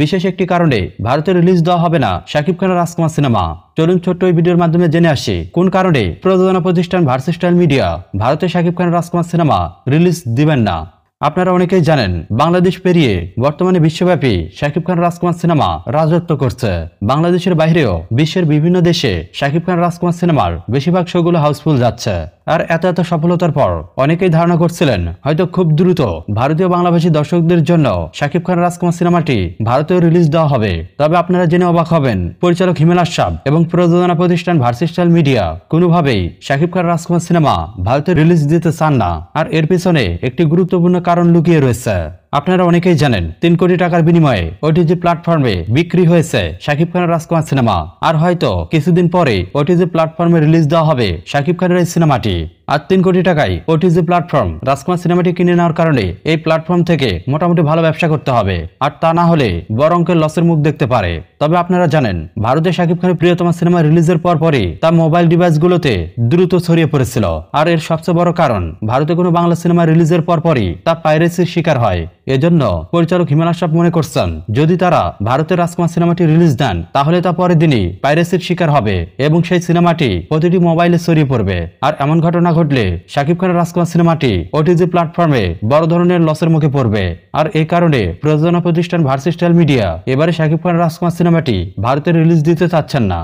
বিশেষ একটি কারণে ভারতে রিলিজ দেওয়া হবে না শাকিব খানের রাজকুমার সিনেমা চলুন ছোট্ট এই ভিডিওর মাধ্যমে জেনে আসি কোন কারণে প্রযোজনা প্রতিষ্ঠান স্টাইল মিডিয়া ভারতে শাকিব খানের রাজকুমার সিনেমা রিলিজ দিবেন না আপনারা অনেকেই জানেন বাংলাদেশ পেরিয়ে বর্তমানে বিশ্বব্যাপী শাকিব খান রাজকুমার সিনেমা রাজত্ব করছে বাংলাদেশের বাইরেও বিশ্বের বিভিন্ন দেশে শাকিব খান রাজকুমার সিনেমার বেশিরভাগ শোগুলো হাউসফুল যাচ্ছে আর এত এত সফলতার পর অনেকেই ধারণা করছিলেন হয়তো খুব দ্রুত ভারতীয় বাংলাভাষী দর্শকদের জন্য শাকিব খান রাজকুমার সিনেমাটি ভারতেও রিলিজ দেওয়া হবে তবে আপনারা জেনে অবাক হবেন পরিচালক হিমেল আশাব এবং প্রযোজনা প্রতিষ্ঠান ভার্সিস্টাল মিডিয়া কোনোভাবেই শাকিব খান রাজকুমার সিনেমা ভারতে রিলিজ দিতে চান না আর এর পিছনে একটি গুরুত্বপূর্ণ কারণ লুকিয়ে রয়েছে আপনারা অনেকেই জানেন তিন কোটি টাকার বিনিময়ে ওটিজি প্ল্যাটফর্মে বিক্রি হয়েছে শাকিব খানের রাজকুমার সিনেমা আর হয়তো কিছুদিন পরে ওটিজি প্ল্যাটফর্মে রিলিজ দেওয়া হবে শাকিব খানের এই সিনেমাটি আর তিন কোটি টাকায় ওটিজি প্ল্যাটফর্ম রাজকুমার সিনেমাটি কিনে নেওয়ার কারণে এই প্ল্যাটফর্ম থেকে মোটামুটি ভালো ব্যবসা করতে হবে আর তা না হলে বড় অঙ্কের লসের মুখ দেখতে পারে তবে আপনারা জানেন ভারতে শাকিব খানের প্রিয়তম সিনেমা রিলিজের পর পরই তা মোবাইল ডিভাইসগুলোতে দ্রুত ছড়িয়ে পড়েছিল আর এর সবচেয়ে বড় কারণ ভারতে কোনো বাংলা সিনেমা রিলিজের পর পরই তা পাইরেসির শিকার হয় এজন্য পরিচালক হিমালয় আশরাফ মনে করছেন যদি তারা ভারতের রাজকুমার সিনেমাটি রিলিজ দেন তাহলে তা পরের দিনই পাইরেসির শিকার হবে এবং সেই সিনেমাটি প্রতিটি মোবাইলে ছড়িয়ে পড়বে আর এমন ঘটনা ঘটলে শাকিব খানের রাজকুমার সিনেমাটি ওটিজি প্ল্যাটফর্মে বড় ধরনের লসের মুখে পড়বে আর এ কারণে প্রযোজনা প্রতিষ্ঠান ভার্সিস্টাইল মিডিয়া এবারে শাকিব খানের রাজকুমার সিনেমাটি ভারতে রিলিজ দিতে চাচ্ছেন না